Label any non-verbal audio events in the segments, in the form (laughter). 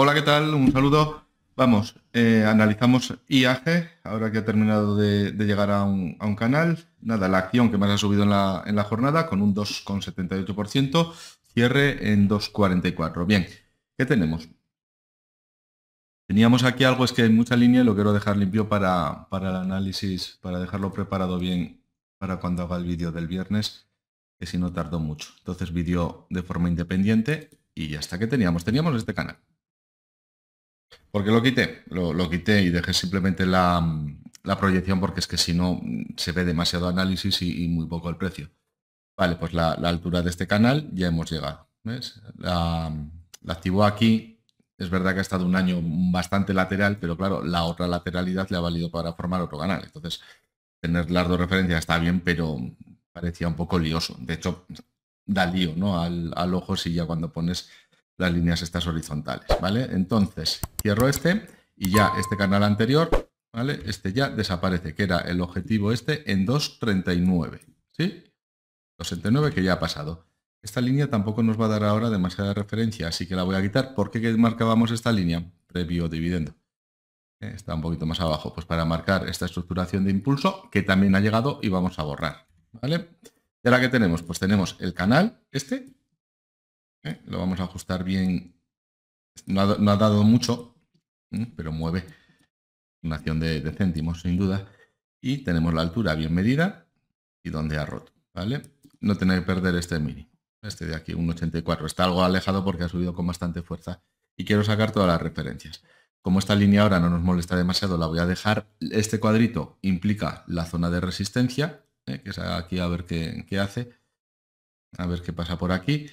Hola, ¿qué tal? Un saludo. Vamos, eh, analizamos IAG, ahora que ha terminado de, llegar a un, canal. Nada, la acción que más ha subido en la, jornada con un 2,78%, cierre en 2,44. Bien, ¿qué tenemos? Teníamos aquí algo, es que hay mucha línea y lo quiero dejar limpio para, para el análisis, para dejarlo preparado bien para cuando haga el vídeo del viernes, que si no tardó mucho. Entonces vídeo de forma independiente y ya está que teníamos. Teníamos este canal. Porque lo quité, lo, quité y dejé simplemente la, proyección porque es que si no mm, se ve demasiado análisis y, muy poco el precio. Vale, pues la, altura de este canal ya hemos llegado. La, la activó aquí. Es verdad que ha estado un año bastante lateral, pero claro, la otra lateralidad le ha valido para formar otro canal. Entonces, tener las dos referencias está bien, pero parecía un poco lioso. De hecho, da lío al ojo si ya cuando pones las líneas estas horizontales, ¿vale? Entonces, cierro este y ya este canal anterior, ¿vale? Este ya desaparece, que era el objetivo este en 2.39, ¿sí? 2.39 que ya ha pasado. Esta línea tampoco nos va a dar ahora demasiada referencia, así que la voy a quitar. ¿Por qué marcábamos esta línea? Previo dividendo. Eh, está un poquito más abajo, pues para marcar esta estructuración de impulso que también ha llegado y vamos a borrar, ¿vale? ¿Y ahora qué tenemos? Pues tenemos el canal, este, ¿eh? Lo vamos a ajustar bien. No ha, dado mucho, ¿eh? pero mueve. Una acción de, céntimos, sin duda. Y tenemos la altura bien medida y donde ha roto, ¿vale? No tener que perder este mini. Este de aquí, un 84, Está algo alejado porque ha subido con bastante fuerza. Y quiero sacar todas las referencias. Como esta línea ahora no nos molesta demasiado, la voy a dejar. Este cuadrito implica la zona de resistencia, ¿eh? que es aquí a ver qué, qué hace. A ver qué pasa por aquí.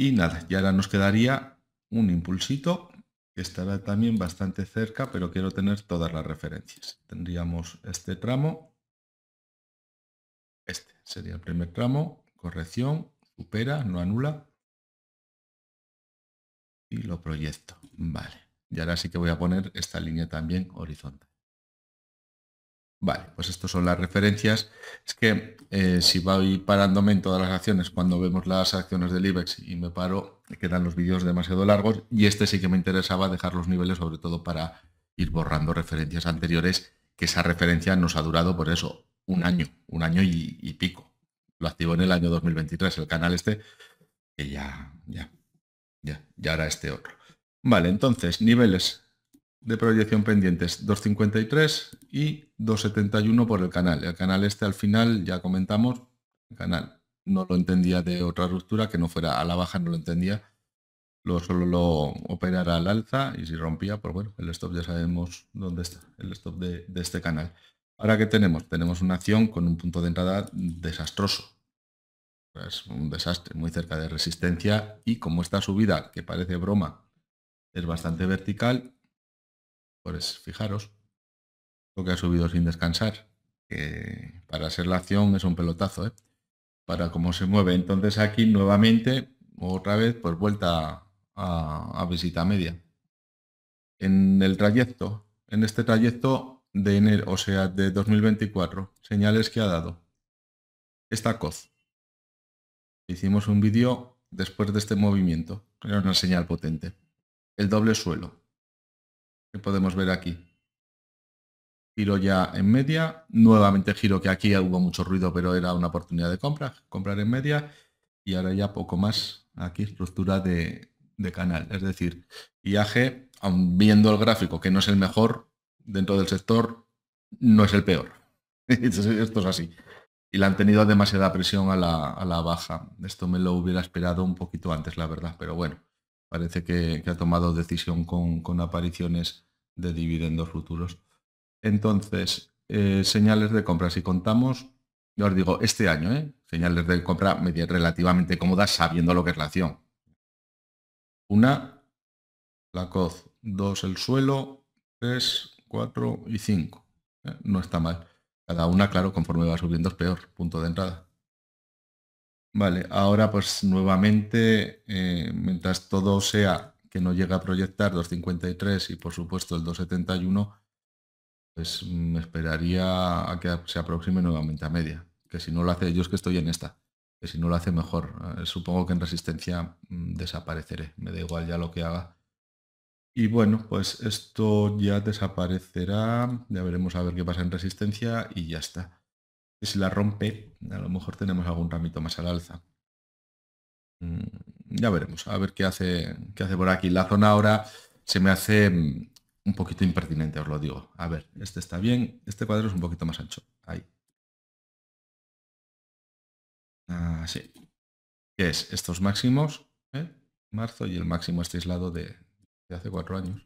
Y nada, ya ahora nos quedaría un impulsito que estará también bastante cerca, pero quiero tener todas las referencias. Tendríamos este tramo. Este sería el primer tramo. Corrección, supera, no anula. Y lo proyecto. Vale. Y ahora sí que voy a poner esta línea también horizontal. Vale, pues estas son las referencias. Es que eh, si voy parándome en todas las acciones, cuando vemos las acciones del IBEX y me paro, quedan los vídeos demasiado largos y este sí que me interesaba dejar los niveles, sobre todo para ir borrando referencias anteriores, que esa referencia nos ha durado por eso, un año, un año y, pico. Lo activo en el año 2023 el canal este, que ya, ya, ya, ya era este otro. Vale, entonces, niveles de proyección pendientes, 253 y 271 por el canal. El canal este al final, ya comentamos, el canal no lo entendía de otra ruptura que no fuera a la baja, no lo entendía. Lo, solo lo operara al alza y si rompía, pues bueno, el stop ya sabemos dónde está, el stop de, de este canal. Ahora que tenemos, tenemos una acción con un punto de entrada desastroso. Es un desastre, muy cerca de resistencia y como esta subida, que parece broma, es bastante vertical, pues, fijaros lo que ha subido sin descansar. Que para hacer la acción es un pelotazo, ¿eh? Para cómo se mueve. Entonces aquí nuevamente, otra vez, pues vuelta a, visita media. En el trayecto, en este trayecto de enero, o sea, de 2024, señales que ha dado. Esta COZ. Hicimos un vídeo después de este movimiento. Era una señal potente. El doble suelo podemos ver aquí. Giro ya en media, nuevamente giro que aquí hubo mucho ruido, pero era una oportunidad de compra, comprar en media y ahora ya poco más aquí estructura de, canal. Es decir, viaje aun viendo el gráfico que no es el mejor dentro del sector, no es el peor. (laughs) Esto es así. Y la han tenido demasiada presión a la, a la, baja. Esto me lo hubiera esperado un poquito antes, la verdad. Pero bueno, parece que, ha tomado decisión con apariciones de dividendos futuros. Entonces, eh, señales de compra, si contamos, yo os digo, este año, ¿eh? señales de compra media relativamente cómodas sabiendo lo que es la acción. Una, la COZ, dos, el suelo, tres, cuatro y cinco. ¿eh? No está mal. Cada una, claro, conforme va subiendo es peor, punto de entrada. Vale, ahora pues nuevamente, mientras todo sea que no llega a proyectar 253 y por supuesto el 271, pues me mm, esperaría a que se aproxime nuevamente a media. Que si no lo hace, yo es que estoy en esta, que si no lo hace mejor. Eh, supongo que en resistencia mm, desapareceré, me da igual ya lo que haga. Y bueno, pues esto ya desaparecerá, ya veremos a ver qué pasa en resistencia y ya está. Si la rompe, a lo mejor tenemos algún ramito más al alza. Mm ya veremos, a ver qué hace, qué hace por aquí. La zona ahora se me hace mm, un poquito impertinente, os lo digo. A ver, este está bien, este cuadro es un poquito más ancho. Ahí. Así. Ah, ¿Qué es? Estos máximos, ¿eh? marzo y el máximo este aislado de hace cuatro años.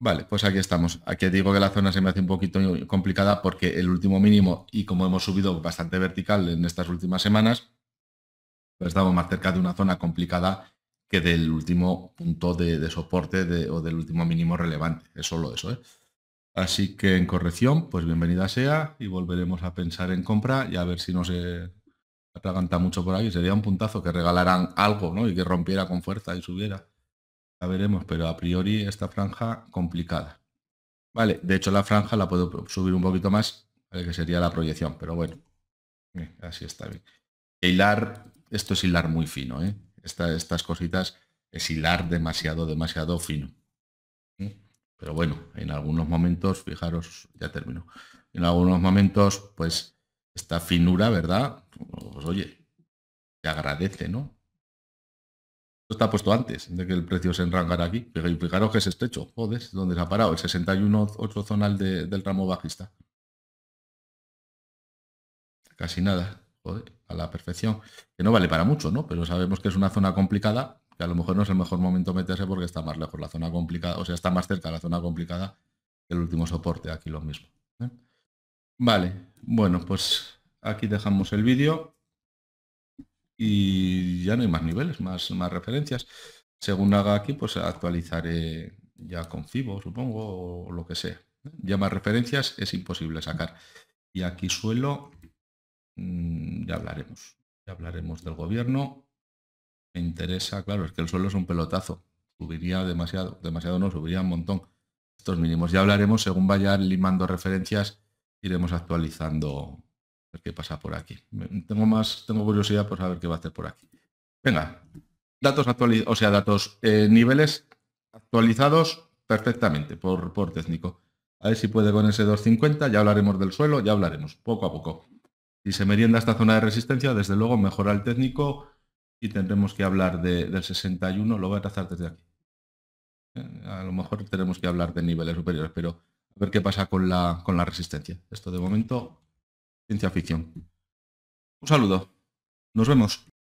Vale, pues aquí estamos. Aquí digo que la zona se me hace un poquito complicada porque el último mínimo, y como hemos subido bastante vertical en estas últimas semanas, estamos más cerca de una zona complicada que del último punto de, soporte o del último mínimo relevante. Es solo eso. ¿eh? Así que en corrección, pues bienvenida sea y volveremos a pensar en compra y a ver si no se atraganta mucho por ahí. Sería un puntazo que regalaran algo ¿no? y que rompiera con fuerza y subiera. Ya veremos, pero a priori esta franja complicada. Vale, de hecho la franja la puedo subir un poquito más, eh, que sería la proyección, pero bueno, eh, así está bien. Hilar esto es hilar muy fino, ¿eh? estas cositas es hilar demasiado, demasiado fino. ¿eh? Pero bueno, en algunos momentos, fijaros, ya termino. En algunos momentos, pues, esta finura, ¿verdad? Pues, oye, te agradece, ¿no? Esto está puesto antes de que el precio se enrancara aquí. Fijaros que es estrecho, joder, ¿dónde donde se ha parado, el 61 otro zonal del ramo bajista. Casi nada a la perfección. Que no vale para mucho, ¿no? Pero sabemos que es una zona complicada, que a lo mejor no es el mejor momento meterse porque está más lejos la zona complicada, o sea, está más cerca la zona complicada el último soporte, aquí lo mismo. ¿eh? Vale, bueno, pues aquí dejamos el vídeo y ya no hay más niveles, más, más referencias. Según haga aquí, pues actualizaré ya con FIBO, supongo, o lo que sea. ¿eh? Ya más referencias es imposible sacar. Y aquí suelo Mm, ya hablaremos. Ya hablaremos del gobierno. Me interesa, claro, es que el suelo es un pelotazo. Subiría demasiado, demasiado no, subiría un montón. Estos mínimos ya hablaremos, según vayan limando referencias, iremos actualizando ver qué pasa por aquí. Tengo más, tengo curiosidad por saber qué va a hacer por aquí. Venga, datos actualizados, o sea, datos, eh, niveles actualizados perfectamente por, por técnico. A ver si puede con ese 250, ya hablaremos del suelo, ya hablaremos, poco a poco. Si se merienda esta zona de resistencia, desde luego mejora el técnico y tendremos que hablar del 61, lo voy a trazar desde aquí. Eh, a lo mejor tenemos que hablar de niveles superiores, pero a ver qué pasa con la, con la resistencia. Esto de momento, ciencia ficción. Un saludo. Nos vemos.